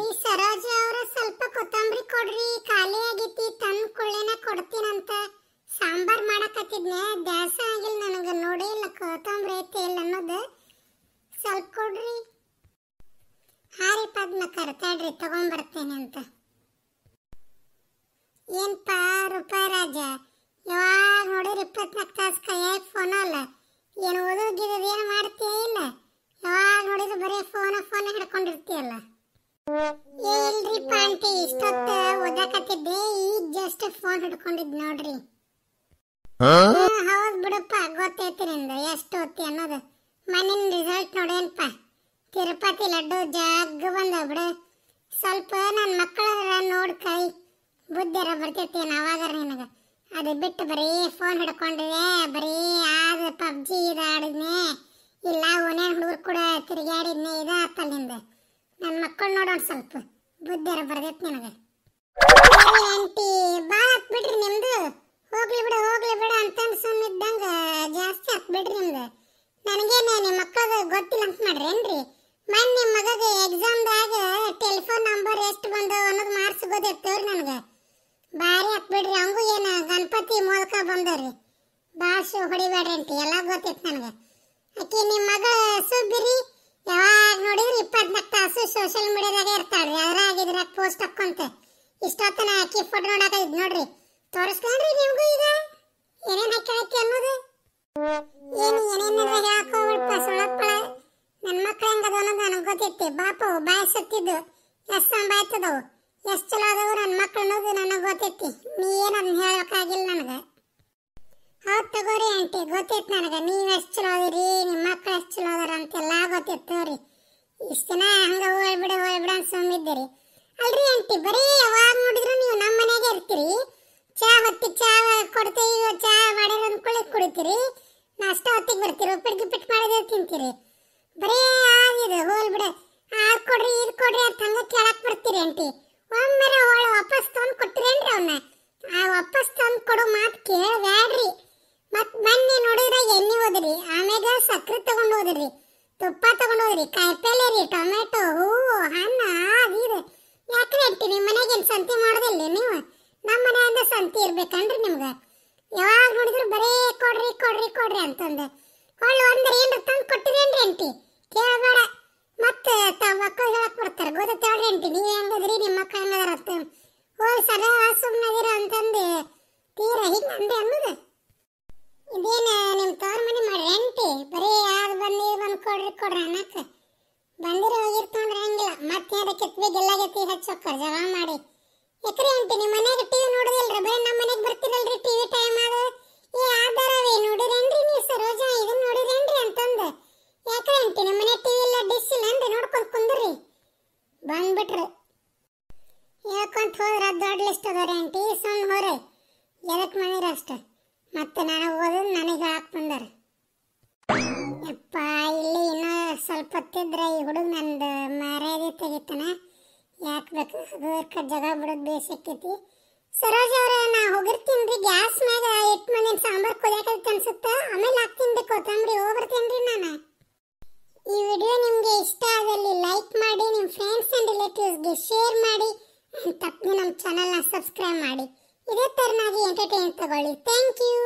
ಈ ಸರೋಜ ಅವರ ಸ್ವಲ್ಪ ಕೊತ್ತಂಬರಿ ಕೊಡ್ರಿ ಖಾಲಿ ಆಗೈತಿ ತಂದ್ ಕೊಳ್ಳೇನ ಕೊಡ್ತೀನಂತ ಸಾಂಬಾರ್ ಮಾಡಕತ್ತಿದ್ನೆ ದ್ಯಾಸ ಆಗಿಲ್ಲ ನನಗೆ ನೋಡೇ ಇಲ್ಲ ಕೊತ್ತಂಬರಿ ಐತೆ ಇಲ್ಲ ಅನ್ನೋದು ಸ್ವಲ್ಪ ಕೊಡ್ರಿ ದುಡ್ಕೊಂಡಿದ್ ನೋಡ್ರಿ ಹೌದ್ ಬಿಡಪ್ಪ ಗೊತ್ತೈತಿ ನಿಂದು ಎಷ್ಟು ಹೊತ್ತಿ ಅನ್ನೋದು ಮನೇನ್ ರಿಸಲ್ಟ್ ನೋಡೇನಪ್ಪ ತಿರುಪತಿ ಲಡ್ಡು ಜಗ್ಗು ಬಂದವ ಬಿಡು ಸ್ವಲ್ಪ ನನ್ನ ಮಕ್ಕಳದ್ರ ನೋಡ್ ಕೈ ಬುದ್ಧಿರ ಬರ್ತೈತೇನು ಅವಾಗ ನಿನಗೆ ಅದು ಬಿಟ್ಟು ಬರೀ ಫೋನ್ ಹಿಡ್ಕೊಂಡಿದೆ ಬರೀ ಅದು ಪಬ್ಜಿ ಇದು ಇಲ್ಲ ಓನೇನು ಹುಡುಗರು ಕೂಡ ತಿರುಗಾಡಿದ್ನೆ ಇದು ಆತಲ್ಲ ನನ್ನ ಮಕ್ಕಳು ನೋಡೋಣ ಸ್ವಲ್ಪ ಬುದ್ಧಿರ ಬರ್ತೈತಿ ನಿನಗೆ ಆಂಟಿ ಬಾ ಮಾಡ್ತಾರೇನ್ರಿ ಮೊನ್ನೆ ಮಗಗೆ ಎಕ್ಸಾಮ್ದಾಗ ಟೆಲಿಫೋನ್ ನಂಬರ್ ಎಷ್ಟು ಬಂದು ಅನ್ನೋದು ಮಾರ್ಕ್ಸ್ ಗೊತ್ತಿರ್ತೇವ್ರಿ ನನಗೆ ಭಾರಿ ಹಾಕ್ಬಿಡ್ರಿ ಹಂಗೂ ಏನ ಗಣಪತಿ ಮೂಲಕ ಬಂದವ್ರಿ ಭಾಳ ಹೊಡಿಬೇಡ್ರಿ ಅಂತ ಎಲ್ಲ ಗೊತ್ತಿತ್ತು ನನಗೆ ಆಕೆ ನಿಮ್ಮ ಮಗ ಸುಬ್ಬಿರಿ ಯಾವಾಗ ನೋಡಿದ್ರೆ ಇಪ್ಪತ್ನಾಲ್ಕು ತಾಸು ಸೋಷಿಯಲ್ ಮೀಡಿಯಾದಾಗ ಇರ್ತಾಳ್ರಿ ಅದ್ರಾಗ ಆಗಿದ್ರೆ ಪೋಸ್ಟ್ ಹಾಕೊಂತ ಇಷ್ಟೊತ್ತನ ಆಕಿ ಫೋಟೋ ನೋಡಕ ಇದ್ ನೋಡ್ರಿ ತೋರಿಸ್ತಾನ್ರಿ ನಿಮಗೂ ಈಗ ಏನೇನು ಹಾಕಿ ಅನ್ನೋದು ಏನು ಏನೇನು ಹೇಳಕ್ಕ ಸ್ವಲ್ಪ ಸೊಳಪ್ಪ ಗೊತ್ತಿತ್ತು ಬಾಪು ಬಾಯಿ ಸತ್ತಿದ್ದು ಎಷ್ಟು ಎಷ್ಟು ಚಲೋ ಅದಾವು ನನ್ನ ಮಕ್ಕಳು ಅನ್ನೋದು ನನಗೆ ಗೊತ್ತಿತ್ತಿ ನೀ ಏನು ಅದನ್ನ ಹೇಳಬೇಕಾಗಿಲ್ಲ ನನಗೆ ಹೌದು ತಗೋರಿ ಆಂಟಿ ಗೊತ್ತಿತ್ತು ನನಗೆ ನೀವು ಎಷ್ಟು ಚಲೋ ಅದಿರಿ ನಿಮ್ಮ ಮಕ್ಕಳು ಎಷ್ಟು ಚಲೋ ಅದಾರ ಅಂತೆಲ್ಲ ಗೊತ್ತಿತ್ತು ರೀ ಇಷ್ಟು ದಿನ ಹಂಗೆ ಹೋಗ್ಬಿಡ ಹೋಗ್ಬಿಡ ಅಂತ ಸುಮ್ಮಿದ್ದೀರಿ ಅಲ್ರಿ ಆಂಟಿ ಬರೀ ಯಾವಾಗ ನೋಡಿದ್ರು ನೀವು ನಮ್ಮ ಮನೆಗೆ ಇರ್ತೀರಿ ಚಾ ಹೊತ್ತಿ ಚಾ ಕೊಡ್ತೀವಿ ಚಾ ಮಾಡಿರೋ ಕುಳಿ ಕುಡಿತೀರಿ ನಾಷ್ಟ ಹೊತ್ತಿಗೆ ಬರ್ತೀರಿ ಉಪ್ಪಿಟ್ಟು ಗಿಪ್ಪಿಟ್ಟು ಮಾಡಿದ್ರೆ ತಿಂತೀರಿ ಕೇಳಬ್ಯಾಡ್ರಿ ಮತ್ ಮೊನ್ನೆ ನೋಡಿದ್ರೆ ಎಣ್ಣೆ ಹೋದ್ರಿ ಆಮೇಲೆ ಸಕ್ಕರೆ ತಗೊಂಡು ಹೋದ್ರಿ ತುಪ್ಪ ತಗೊಂಡು ಹೋದ್ರಿ ಕಾಯಿಪಲ್ಲೆ ರೀ ಟೊಮೆಟೊ ಹೂವು ಹಣ್ಣು ಆದಿರು ಯಾಕೆ ಮನೆಗೆ ಸಂತಿ ಸಂತೆ ಮಾಡೋದಿಲ್ಲ ನೀವು ನಮ್ಮ ಮನೆಯಿಂದ ಸಂತೆ ಇರ್ಬೇಕನ್ರಿ ನಿಮ್ಗೆ ಯಾವಾಗ ನೋಡಿದ್ರು ಬರೇ ಕೊಡ್ರಿ ಕೊಡ್ರಿ ಕೊಡ್ರಿ ಅಂತಂದೆ ಹೊಳ್ಳು ಅಂದ್ರೆ ಏನು ತಂದು ಕೊಟ್ಟಿರೇನ್ರಿ ಅಂಟಿ ಕೇಳಬೇಡ ಮತ್ತೆ ತಾವು ಮಕ್ಕಳು ಹೇಳಕ್ ಬರ್ತಾರೆ ಗೊತ್ತಾಳ್ರಿ ಅಂಟಿ ನೀವು ಹೆಂಗದ್ರಿ ನಿಮ್ಮ ಮಕ್ಕಳು ಹೆಂಗದಾರ ಅಂತ ಅಂದೆ ಅನ್ನದ ಇದೇನ ನಿಮ್ಮ ತವ್ರ ಮನೆ ಮಾಡಿ ರೆಂಟಿ ಬರೀ ಅದು ಬಂದು ಇದು ಬಂದು ಕೊಡ್ರಿ ಕೊಡ್ರಿ ಅನ್ನಕ್ಕ ಬಂದಿರೋ ಹೋಗಿರ್ತಂದ್ರೆ ಹಂಗಿಲ್ಲ ಮತ್ತೆ ಅದಕ್ಕೆ ಎತ್ಬಿ ಗೆಲ್ಲಾಗೆತ್ತಿ ಹಚ್ಚೋಕ್ಕಾರ ಜಗಳ ಮಾಡಿ ಎಕರೆ ಅಂಟಿ ನಿಮ್ಮ ಮನೆಗೆ ಟಿವಿ ನೋಡೋದಿಲ್ರಿ ಬರೀ ನಮ್ಮ ಮನೆಗೆ ಬರ್ತಿರಲ್ರಿ ಟಿವಿ ಟೈಮ್ ಪತ್ತಿದ್ರ ಈ ಹುಡುಗ ನಂದು ಮಾರಾಯದಿ ತೆಗಿತಾನ ಯಾಕೆ ಬೇಕು ಹುಡುಗ ಜಗ ಬಿಡೋದು ಬೇಸಿಕ್ಕೈತಿ ಸರೋಜ್ ಅವ್ರೆ ನಾ ಹೋಗಿರ್ತೀನಿ ರೀ ಗ್ಯಾಸ್ ಮ್ಯಾಗ ಎಟ್ ಮಂದಿನ ಸಾಂಬಾರ್ ಕುದಿಯಾಕೈತಿ ಅನ್ಸುತ್ತ ಆಮೇಲೆ ಹಾಕ್ತೀನಿ ರೀ ಕೊತ್ತಂಬರಿ ಹೋಗ್ಬರ್ತೀನಿ ರೀ ನಾನು ಈ ವಿಡಿಯೋ ನಿಮಗೆ ಇಷ್ಟ ಆದಲ್ಲಿ ಲೈಕ್ ಮಾಡಿ ನಿಮ್ಮ ಫ್ರೆಂಡ್ಸ್ ಆ್ಯಂಡ್ ರಿಲೇಟಿವ್ಸ್ಗೆ ಶೇರ್ ಮಾಡಿ ತಪ್ಪದೆ ನಮ್ಮ ಚಾನಲ್ನ ಸಬ್ಸ್ಕ್ರೈಬ್ ಮಾಡಿ ಇದೇ ಥರನಾಗಿ ಎಂಟರ್ಟೈನ್ ತಗೊಳ್ಳಿ ಥ್ಯಾಂಕ್ ಯು